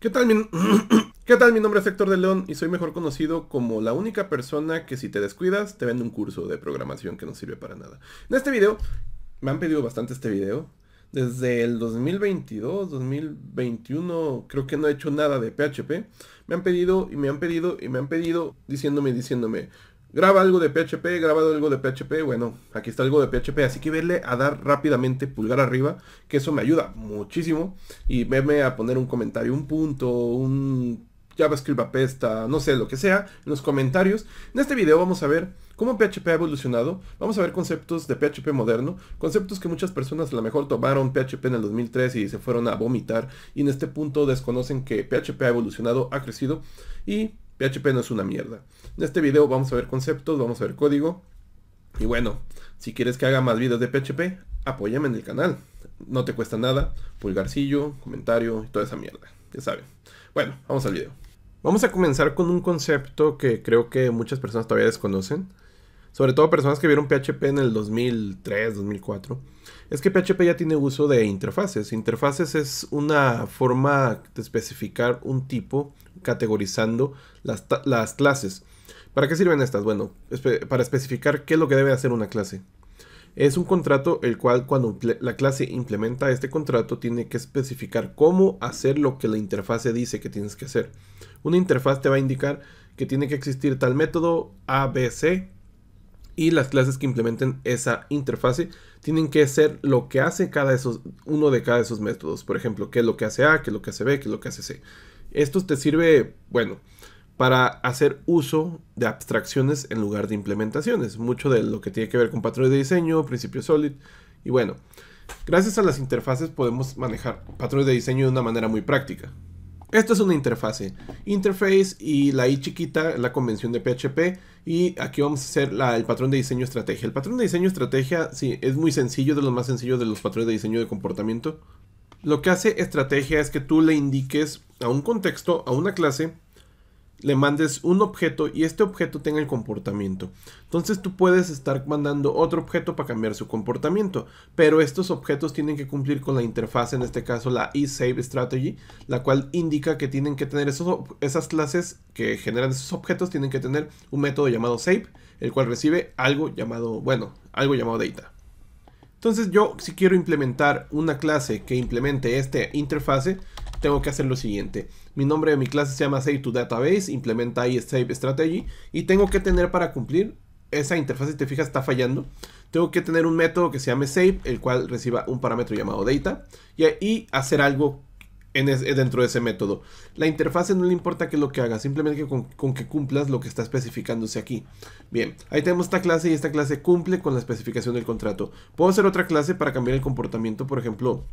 ¿Qué tal, mi... ¿Qué tal? Mi nombre es Héctor de León y soy mejor conocido como la única persona que si te descuidas te vende un curso de programación que no sirve para nada. En este video, me han pedido bastante este video. Desde el 2022, 2021, creo que no he hecho nada de PHP. Me han pedido y me han pedido y me han pedido diciéndome, diciéndome, Graba algo de PHP, grabado algo de PHP, bueno, aquí está algo de PHP, así que verle a dar rápidamente pulgar arriba, que eso me ayuda muchísimo, y verme a poner un comentario, un punto, un JavaScript apesta, no sé, lo que sea, en los comentarios. En este video vamos a ver cómo PHP ha evolucionado, vamos a ver conceptos de PHP moderno, conceptos que muchas personas a lo mejor tomaron PHP en el 2003 y se fueron a vomitar y en este punto desconocen que PHP ha evolucionado, ha crecido y PHP no es una mierda. En este video vamos a ver conceptos, vamos a ver código. Y bueno, si quieres que haga más videos de PHP, apóyame en el canal. No te cuesta nada, pulgarcillo, comentario y toda esa mierda. Ya saben. Bueno, vamos al video. Vamos a comenzar con un concepto que creo que muchas personas todavía desconocen. Sobre todo personas que vieron PHP en el 2003, 2004. Es que PHP ya tiene uso de interfaces. Interfaces es una forma de especificar un tipo categorizando las, las clases. ¿Para qué sirven estas? Bueno, para especificar qué es lo que debe hacer una clase. Es un contrato el cual cuando la clase implementa este contrato tiene que especificar cómo hacer lo que la interfase dice que tienes que hacer. Una interfaz te va a indicar que tiene que existir tal método ABC y las clases que implementen esa interfase tienen que ser lo que hace cada uno de cada de esos métodos. Por ejemplo, qué es lo que hace A, qué es lo que hace B, qué es lo que hace C. Esto te sirve, bueno, para hacer uso de abstracciones en lugar de implementaciones. Mucho de lo que tiene que ver con patrones de diseño, principio solid. Y bueno, gracias a las interfaces podemos manejar patrones de diseño de una manera muy práctica. Esto es una interfase. Interface y la i chiquita, la convención de PHP. Y aquí vamos a hacer el patrón de diseño estrategia. El patrón de diseño estrategia, sí, es muy sencillo, de los más sencillos de los patrones de diseño de comportamiento. Lo que hace estrategia es que tú le indiques a un contexto, a una clase, le mandes un objeto y este objeto tenga el comportamiento. Entonces tú puedes estar mandando otro objeto para cambiar su comportamiento, pero estos objetos tienen que cumplir con la interfaz, en este caso la eSave Strategy, la cual indica que tienen que tener esas clases que generan esos objetos, tienen que tener un método llamado save, el cual recibe algo llamado, bueno, algo llamado data. Entonces yo si quiero implementar una clase que implemente esta interfase, tengo que hacer lo siguiente. Mi nombre de mi clase se llama Save to Database, implementa ahí Save Strategy y tengo que tener para cumplir esa interfase, si te fijas, está fallando. Tengo que tener un método que se llame save, el cual reciba un parámetro llamado data, y, y hacer algo en eh, dentro de ese método. La interfase no le importa que lo que haga, simplemente con, que cumplas lo que está especificándose aquí. Bien, ahí tenemos esta clase y esta clase cumple con la especificación del contrato. Puedo hacer otra clase para cambiar el comportamiento, por ejemplo,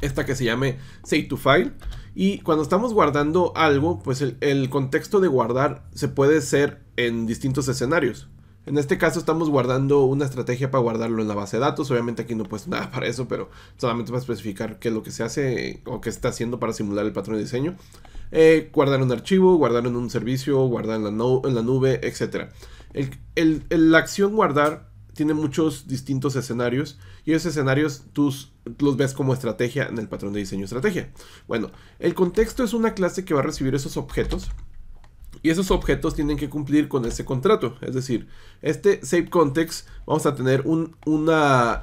esta que se llame save to file. Y cuando estamos guardando algo, pues el, el contexto de guardar se puede ser en distintos escenarios. En este caso estamos guardando una estrategia para guardarlo en la base de datos. Obviamente aquí no he puesto nada para eso, pero solamente para especificar qué es lo que se hace o qué está haciendo para simular el patrón de diseño. Eh, guardar un archivo, guardar en un servicio, guardar en la, nube, etc. la acción guardar tiene muchos distintos escenarios y esos escenarios tú los ves como estrategia en el patrón de diseño estrategia. Bueno, el contexto es una clase que va a recibir esos objetos y esos objetos tienen que cumplir con ese contrato. Es decir, este save context vamos a tener una,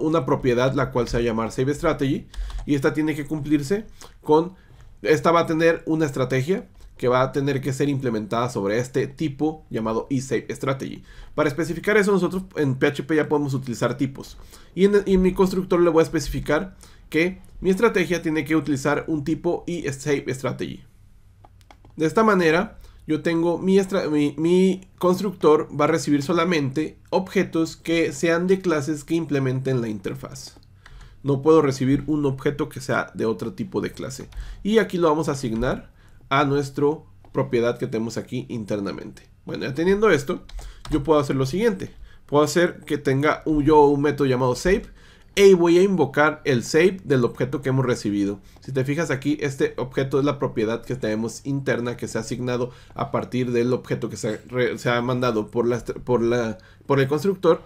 una propiedad la cual se va a llamar save strategy y esta tiene que cumplirse con, esta va a tener una estrategia que va a tener que ser implementada sobre este tipo llamado eSave Strategy. Para especificar eso nosotros en PHP ya podemos utilizar tipos. Y en, mi constructor le voy a especificar que mi estrategia tiene que utilizar un tipo eSave Strategy. De esta manera yo tengo mi, constructor va a recibir solamente objetos que sean de clases que implementen la interfaz. No puedo recibir un objeto que sea de otro tipo de clase. Y aquí lo vamos a asignar a nuestro propiedad que tenemos aquí internamente. Bueno, ya teniendo esto, yo puedo hacer lo siguiente. Puedo hacer que tenga un, yo un método llamado save y voy a invocar el save del objeto que hemos recibido. Si te fijas aquí, este objeto es la propiedad que tenemos interna que se ha asignado a partir del objeto que se, ha, mandado por, por, la, por el constructor.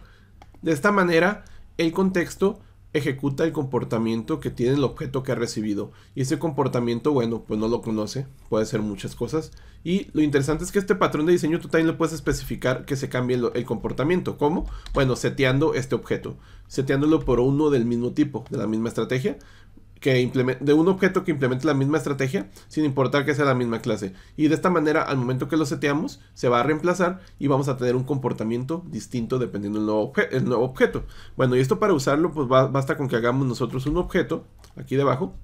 De esta manera, el contexto ejecuta el comportamiento que tiene el objeto que ha recibido. Y ese comportamiento, bueno, pues no lo conoce, puede ser muchas cosas. Y lo interesante es que este patrón de diseño tú también lo puedes especificar que se cambie el, el comportamiento. ¿Cómo? Bueno, seteando este objeto, seteándolo por uno del mismo tipo, de la misma estrategia que de un objeto que implemente la misma estrategia, sin importar que sea la misma clase. Y de esta manera, al momento que lo seteamos, se va a reemplazar y vamos a tener un comportamiento distinto dependiendo del nuevo, el nuevo objeto. Bueno, y esto para usarlo, pues basta con que hagamos nosotros un objeto, aquí debajo,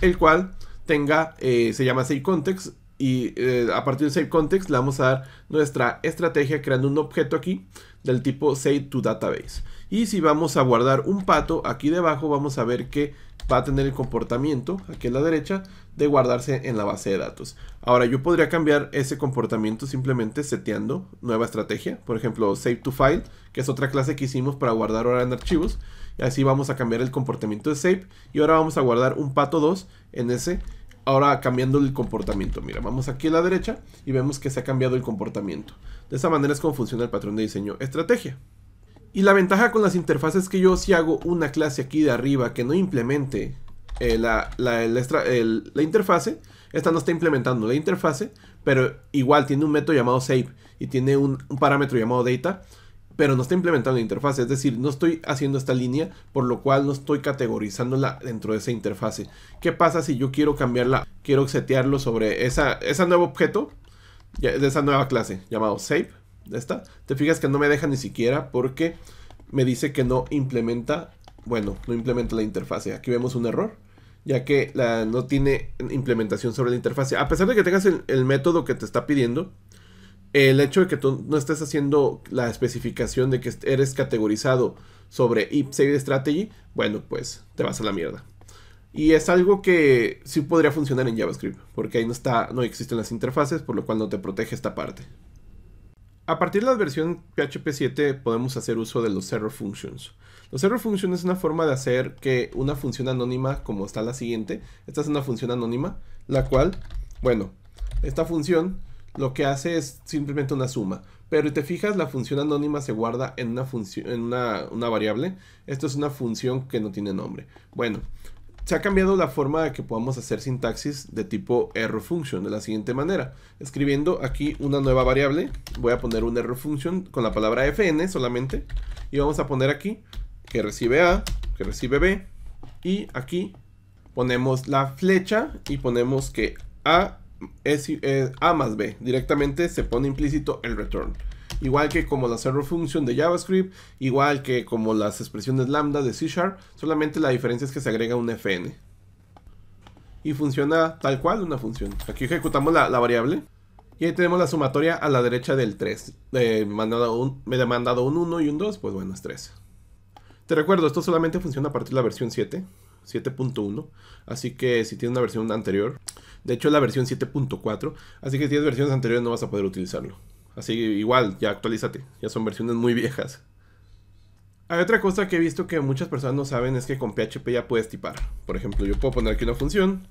el cual tenga, eh, se llama context y eh, a partir de context le vamos a dar nuestra estrategia creando un objeto aquí del tipo save to database. Y si vamos a guardar un pato aquí debajo, vamos a ver que va a tener el comportamiento, aquí a la derecha, de guardarse en la base de datos. Ahora yo podría cambiar ese comportamiento simplemente seteando nueva estrategia, por ejemplo save to file, que es otra clase que hicimos para guardar ahora en archivos, y así vamos a cambiar el comportamiento de save, y ahora vamos a guardar un pato 2 en ese, ahora cambiando el comportamiento, mira, vamos aquí a la derecha y vemos que se ha cambiado el comportamiento. De esa manera es como funciona el patrón de diseño estrategia. Y la ventaja con las interfaces es que yo si hago una clase aquí de arriba que no implemente eh, la, la, interfase, esta no está implementando la interfase, pero igual tiene un método llamado save y tiene un, parámetro llamado data, pero no está implementando la interfase, es decir, no estoy haciendo esta línea, por lo cual no estoy categorizándola dentro de esa interfase. ¿Qué pasa si yo quiero cambiarla, quiero setearlo sobre esa, ese nuevo objeto de esa nueva clase llamado save? esta, te fijas que no me deja ni siquiera porque me dice que no implementa, bueno, no implementa la interfase. Aquí vemos un error, ya que la, no tiene implementación sobre la interfase. A pesar de que tengas el, método que te está pidiendo, el hecho de que tú no estés haciendo la especificación de que eres categorizado sobre IP Strategy, bueno, pues te vas a la mierda. Y es algo que sí podría funcionar en JavaScript, porque ahí no, está, no existen las interfaces, por lo cual no te protege esta parte. A partir de la versión PHP 7 podemos hacer uso de los error functions. Los error functions es una forma de hacer que una función anónima, como está la siguiente, esta es una función anónima, la cual, bueno, esta función lo que hace es simplemente una suma. Pero si te fijas, la función anónima se guarda en una función, en una variable. Esto es una función que no tiene nombre. Bueno, se ha cambiado la forma de que podamos hacer sintaxis de tipo error function de la siguiente manera. Escribiendo aquí una nueva variable, voy a poner un error function con la palabra fn solamente y vamos a poner aquí que recibe a, que recibe b y aquí ponemos la flecha y ponemos que a es, eh, a más b. Directamente se pone implícito el return igual que como la error function de JavaScript, igual que como las expresiones lambda de C Sharp, solamente la diferencia es que se agrega un fn. Y funciona tal cual una función. Aquí ejecutamos la, variable. Y ahí tenemos la sumatoria a la derecha del 3. Eh, mandado un, me ha mandado un 1 y un 2, pues bueno, es 3. Te recuerdo, esto solamente funciona a partir de la versión 7. 7.1, así que si tienes una versión anterior, de hecho la versión 7.4, así que si tienes versiones anteriores no vas a poder utilizarlo. Así igual, ya actualízate. Ya son versiones muy viejas. Hay otra cosa que he visto que muchas personas no saben es que con PHP ya puedes tipar. Por ejemplo, yo puedo poner aquí una función.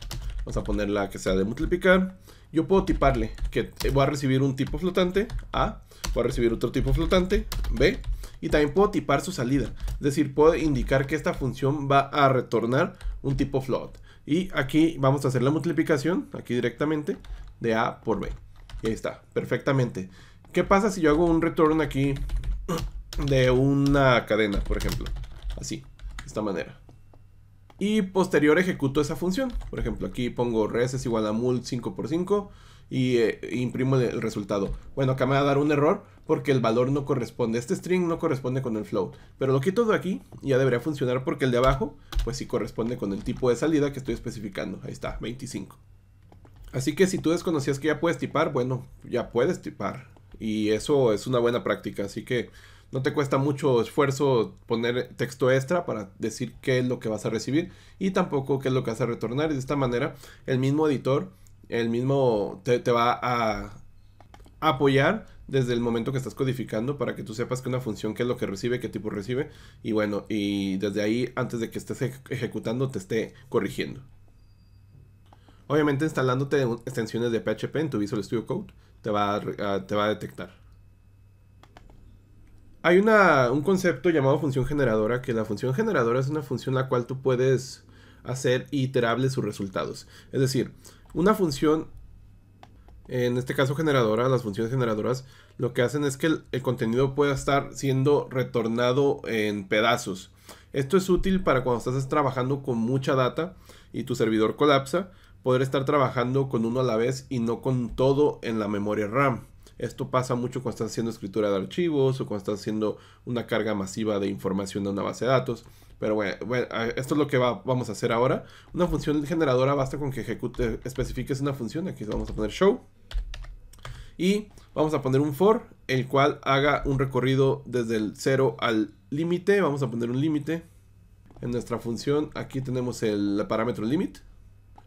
Vamos a la que sea de multiplicar. Yo puedo tiparle que eh, voy a recibir un tipo flotante, A. Voy a recibir otro tipo flotante, B. Y también puedo tipar su salida. Es decir, puedo indicar que esta función va a retornar un tipo float. Y aquí vamos a hacer la multiplicación, aquí directamente, de A por B. Y ahí está, perfectamente. ¿Qué pasa si yo hago un return aquí de una cadena, por ejemplo? Así, de esta manera. Y posterior ejecuto esa función. Por ejemplo, aquí pongo res es igual a mul 5x5 y eh, imprimo el, resultado. Bueno, acá me va a dar un error porque el valor no corresponde. Este string no corresponde con el float. Pero lo quito de aquí y ya debería funcionar porque el de abajo, pues sí corresponde con el tipo de salida que estoy especificando. Ahí está, 25. Así que si tú desconocías que ya puedes tipar, bueno, ya puedes tipar y eso es una buena práctica, así que no te cuesta mucho esfuerzo poner texto extra para decir qué es lo que vas a recibir y tampoco qué es lo que vas a retornar. de esta manera, el mismo editor, el mismo te, va a apoyar desde el momento que estás codificando para que tú sepas que una función qué es lo que recibe, qué tipo recibe y bueno, y desde ahí antes de que estés ejecutando te esté corrigiendo. Obviamente instalándote extensiones de PHP en tu Visual Studio Code Ah, te va a, detectar. Hay un concepto llamado función generadora, que la función generadora es una función la cual tú puedes hacer iterable sus resultados. Es decir, una función, en este caso generadora, las funciones generadoras, lo que hacen es que el contenido pueda estar siendo retornado en pedazos. Esto es útil para cuando estás trabajando con mucha data y tu servidor colapsa, poder estar trabajando con uno a la vez y no con todo en la memoria RAM. Esto pasa mucho cuando estás haciendo escritura de archivos o cuando estás haciendo una carga masiva de información de una base de datos. Pero bueno, esto es lo que vamos a hacer ahora. Una función generadora basta con que ejecute, especifiques una función. Aquí vamos a poner show. Y vamos a poner un for, el cual haga un recorrido desde el 0 al límite. Vamos a poner un límite. En nuestra función aquí tenemos el parámetro limit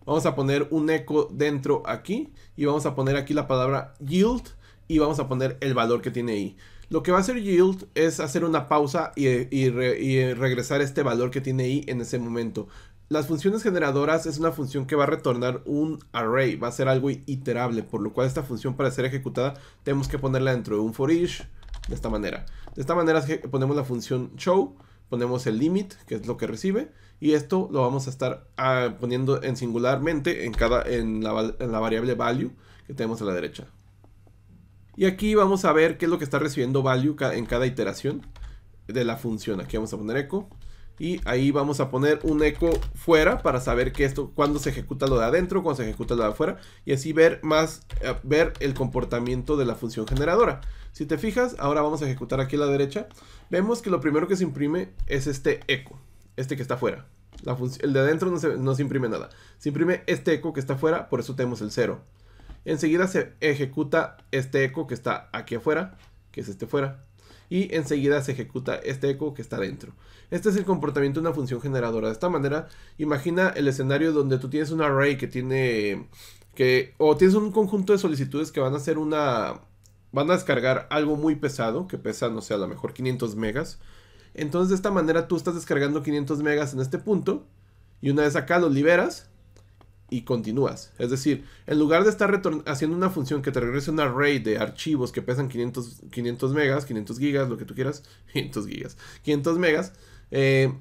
Vamos a poner un eco dentro aquí y vamos a poner aquí la palabra yield y vamos a poner el valor que tiene i. Lo que va a hacer yield es hacer una pausa y, regresar este valor que tiene i en ese momento. Las funciones generadoras es una función que va a retornar un array, va a ser algo iterable, por lo cual esta función para ser ejecutada tenemos que ponerla dentro de un for each, de esta manera. De esta manera ponemos la función show ponemos el limit, que es lo que recibe, y esto lo vamos a estar ah, poniendo en singularmente en, cada, en, la, en la variable value que tenemos a la derecha. Y aquí vamos a ver qué es lo que está recibiendo value en cada iteración de la función. Aquí vamos a poner echo y ahí vamos a poner un eco fuera para saber que esto, cuando se ejecuta lo de adentro, cuando se ejecuta lo de afuera. Y así ver más, eh, ver el comportamiento de la función generadora. Si te fijas, ahora vamos a ejecutar aquí a la derecha. Vemos que lo primero que se imprime es este eco, este que está fuera La el de adentro no se, imprime nada. Se imprime este eco que está fuera por eso tenemos el 0. Enseguida se ejecuta este eco que está aquí afuera, que es este fuera y enseguida se ejecuta este eco que está dentro. Este es el comportamiento de una función generadora. De esta manera, imagina el escenario donde tú tienes un array que tiene que o tienes un conjunto de solicitudes que van a hacer una van a descargar algo muy pesado, que pesa no sé, a lo mejor 500 megas. Entonces de esta manera tú estás descargando 500 megas en este punto y una vez acá lo liberas, y continúas. Es decir, en lugar de estar haciendo una función que te regrese un array de archivos que pesan 500, 500 megas, 500 gigas, lo que tú quieras, 500 gigas, 500 megas, eh,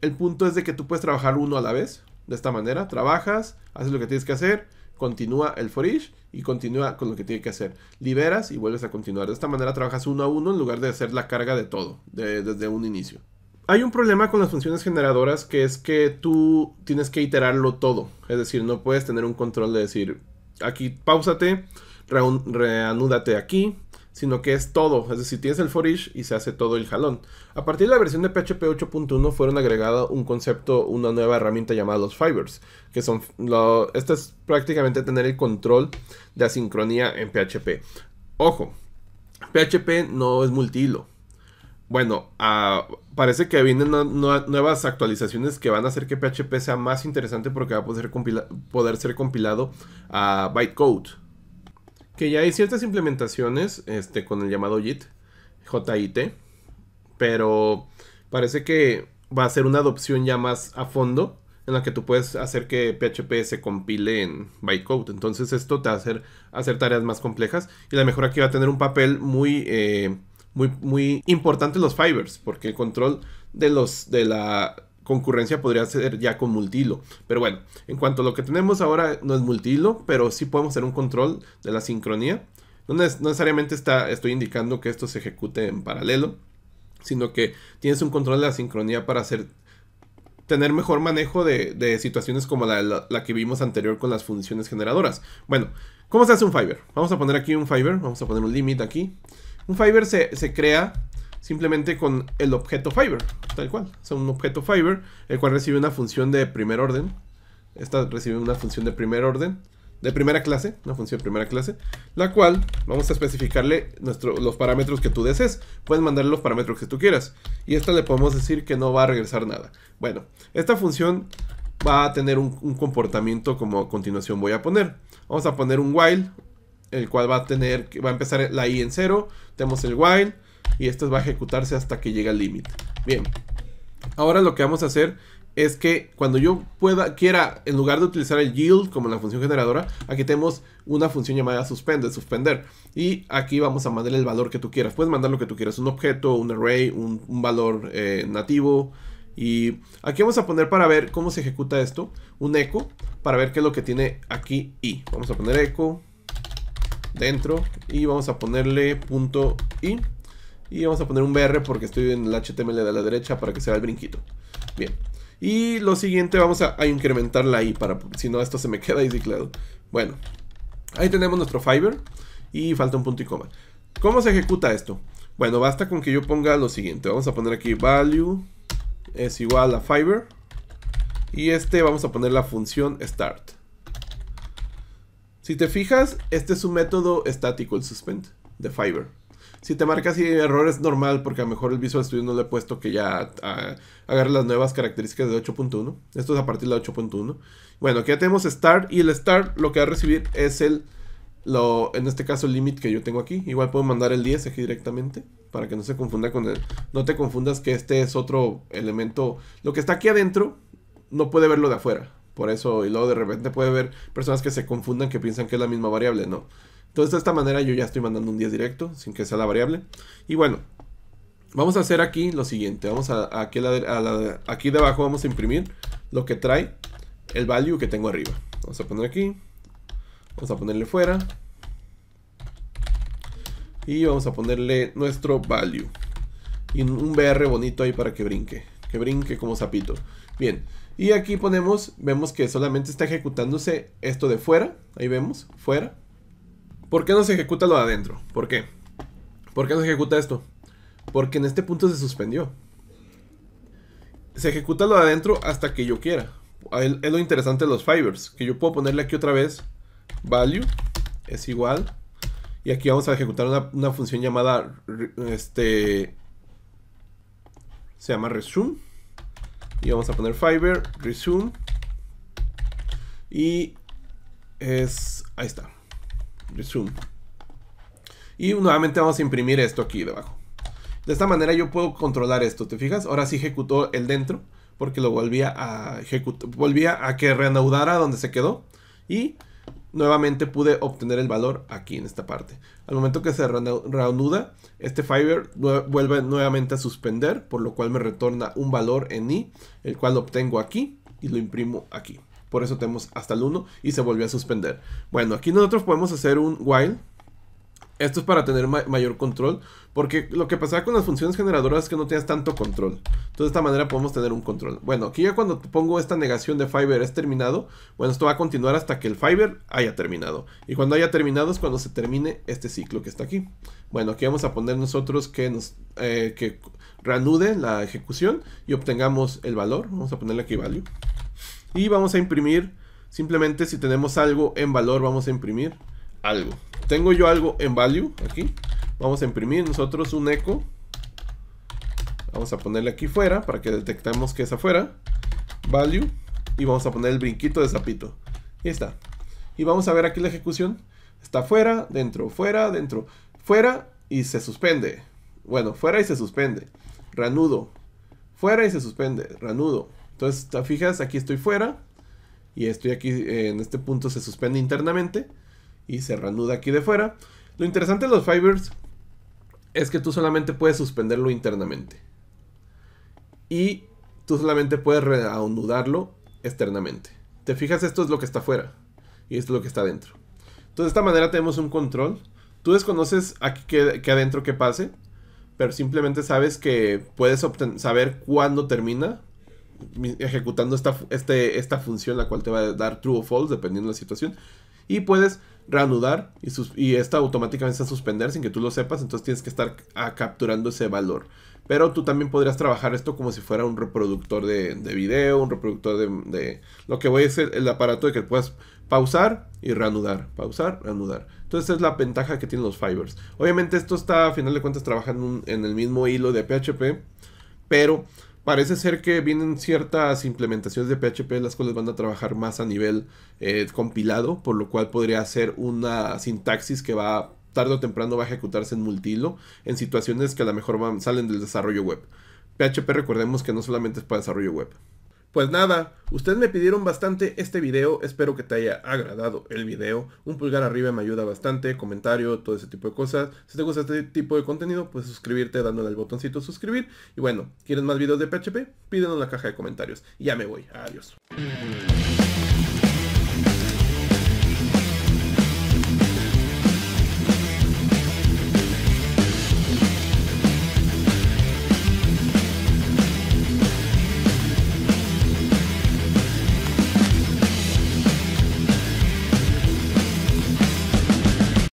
el punto es de que tú puedes trabajar uno a la vez. De esta manera, trabajas, haces lo que tienes que hacer, continúa el for each y continúa con lo que tiene que hacer. Liberas y vuelves a continuar. De esta manera trabajas uno a uno en lugar de hacer la carga de todo desde un inicio. Hay un problema con las funciones generadoras que es que tú tienes que iterarlo todo. Es decir, no puedes tener un control de decir, aquí pausate, reanúdate aquí, sino que es todo. Es decir, tienes el for y se hace todo el jalón. A partir de la versión de PHP 8.1 fueron agregado un concepto, una nueva herramienta llamada los fibers, que son, esto es prácticamente tener el control de asincronía en PHP. Ojo, PHP no es multilo bueno, ah, parece que vienen nuevas actualizaciones que van a hacer que PHP sea más interesante porque va a poder, ser compilado a bytecode. Que ya hay ciertas implementaciones este, con el llamado JIT, JIT, pero parece que va a ser una adopción ya más a fondo en la que tú puedes hacer que PHP se compile en bytecode. Entonces esto te va a hacer, hacer tareas más complejas y la mejora aquí va a tener un papel muy... Eh, muy, muy importantes los fibers, porque el control de, los, de la concurrencia podría ser ya con multilo. Pero bueno, en cuanto a lo que tenemos ahora no es multilo, pero sí podemos hacer un control de la sincronía. No, necesariamente está, estoy indicando que esto se ejecute en paralelo, sino que tienes un control de la sincronía para hacer tener mejor manejo de, situaciones como la, la, la, que vimos anterior con las funciones generadoras. Bueno, ¿cómo se hace un fiber? Vamos a poner aquí un fiber, vamos a poner un limit aquí. Un Fiber se, crea simplemente con el objeto Fiber, tal cual. O un objeto Fiber, el cual recibe una función de primer orden. Esta recibe una función de primer orden, de primera clase, una función de primera clase, la cual vamos a especificarle los parámetros que tú desees. Puedes mandarle los parámetros que tú quieras. Y esta le podemos decir que no va a regresar nada. Bueno, esta función va a tener un, un comportamiento como a continuación voy a poner. Vamos a poner un while, el cual va a tener, va a empezar la i en 0, tenemos el while y esto va a ejecutarse hasta que llegue al límite. Bien, ahora lo que vamos a hacer es que cuando yo pueda, quiera, en lugar de utilizar el yield como la función generadora, aquí tenemos una función llamada suspende suspender. Y aquí vamos a mandar el valor que tú quieras. Puedes mandar lo que tú quieras, un objeto, un array, un, valor eh, nativo. Y aquí vamos a poner para ver cómo se ejecuta esto, un echo, para ver qué es lo que tiene aquí y. Vamos a poner echo dentro y vamos a ponerle punto i y vamos a poner un br porque estoy en el html de la derecha para que sea el brinquito bien y lo siguiente vamos a, incrementarla incrementar la i para si no esto se me queda ciclado bueno ahí tenemos nuestro fiber y falta un punto y coma ¿Cómo se ejecuta esto? Bueno, basta con que yo ponga lo siguiente. Vamos a poner aquí value es igual a fiber. Y este vamos a poner la función start. Si te fijas, este es un método estático, el suspend, de Fiber. Si te marcas y error es normal, porque a lo mejor el Visual Studio no le he puesto que ya ah, agarre las nuevas características de 8.1. Esto es a partir de 8.1. Bueno, aquí ya tenemos start y el start lo que va a recibir es el, lo, en este caso, el limit que yo tengo aquí. Igual puedo mandar el 10 aquí directamente para que no se confunda con el... No te confundas que este es otro elemento. Lo que está aquí adentro no puede verlo de afuera. Por eso, y luego de repente puede haber personas que se confundan, que piensan que es la misma variable, no. Entonces, de esta manera yo ya estoy mandando un 10 directo, sin que sea la variable. Y bueno, vamos a hacer aquí lo siguiente. Vamos a, aquí, debajo vamos a imprimir lo que trae el value que tengo arriba. Vamos a poner aquí. Vamos a ponerle fuera. Y vamos a ponerle nuestro value. Y un, BR bonito ahí para que brinque. Que brinque como sapito. Bien. Y aquí ponemos, vemos que solamente está ejecutándose esto de fuera. Ahí vemos, fuera. ¿Por qué no se ejecuta lo de adentro? ¿Por qué? ¿Por qué no se ejecuta esto? Porque en este punto se suspendió. Se ejecuta lo de adentro hasta que yo quiera. Es lo interesante de los fibers. Que yo puedo ponerle aquí otra vez value es igual. Y aquí vamos a ejecutar una, una función llamada este, se llama resume y vamos a poner Fiber. Resume. Y es... Ahí está. Resume. Y nuevamente vamos a imprimir esto aquí debajo. De esta manera yo puedo controlar esto, ¿te fijas? Ahora sí ejecutó el dentro porque lo volvía a ejecutar, volvía a que reanudara donde se quedó y nuevamente pude obtener el valor aquí en esta parte. Al momento que se reanuda, este Fiber vuelve nuevamente a suspender, por lo cual me retorna un valor en i, el cual obtengo aquí y lo imprimo aquí. Por eso tenemos hasta el 1 y se volvió a suspender. Bueno, aquí nosotros podemos hacer un while esto es para tener mayor control, porque lo que pasaba con las funciones generadoras es que no tenías tanto control. Entonces de esta manera podemos tener un control. Bueno, aquí ya cuando pongo esta negación de Fiber es terminado, bueno, esto va a continuar hasta que el Fiber haya terminado. Y cuando haya terminado es cuando se termine este ciclo que está aquí. Bueno, aquí vamos a poner nosotros que nos eh, que reanude la ejecución y obtengamos el valor. Vamos a ponerle aquí value. Y vamos a imprimir, simplemente si tenemos algo en valor vamos a imprimir algo. Tengo yo algo en value aquí. Vamos a imprimir nosotros un eco. Vamos a ponerle aquí fuera para que detectemos que es afuera. Value. Y vamos a poner el brinquito de zapito ahí está. Y vamos a ver aquí la ejecución. Está fuera, dentro, fuera, dentro, fuera y se suspende. Bueno, fuera y se suspende. Ranudo. Fuera y se suspende. Ranudo. Entonces, te fijas, aquí estoy fuera. Y estoy aquí, eh, en este punto se suspende internamente y se reanuda aquí de fuera. Lo interesante de los fibers es que tú solamente puedes suspenderlo internamente. Y tú solamente puedes reanudarlo externamente. Te fijas, esto es lo que está afuera y esto es lo que está adentro. Entonces, de esta manera tenemos un control. Tú desconoces aquí que, adentro que pase, pero simplemente sabes que puedes saber cuándo termina ejecutando esta, este, esta función, la cual te va a dar true o false, dependiendo de la situación. Y puedes reanudar y, esta automáticamente se a suspender sin que tú lo sepas, entonces tienes que estar capturando ese valor. Pero tú también podrías trabajar esto como si fuera un reproductor de, video, un reproductor de, Lo que voy a hacer, el aparato de que puedas pausar y reanudar, pausar, reanudar. Entonces es la ventaja que tienen los fibers. Obviamente esto está, a final de cuentas, trabajando en el mismo hilo de PHP, pero Parece ser que vienen ciertas implementaciones de PHP las cuales van a trabajar más a nivel eh, compilado, por lo cual podría ser una sintaxis que va tarde o temprano va a ejecutarse en multilo en situaciones que a lo mejor salen del desarrollo web. PHP recordemos que no solamente es para desarrollo web. Pues nada, ustedes me pidieron bastante este video, espero que te haya agradado el video, un pulgar arriba me ayuda bastante, comentario, todo ese tipo de cosas. Si te gusta este tipo de contenido, pues suscribirte dándole al botoncito suscribir. Y bueno, quieren más videos de PHP? Pídenos en la caja de comentarios. ya me voy, adiós.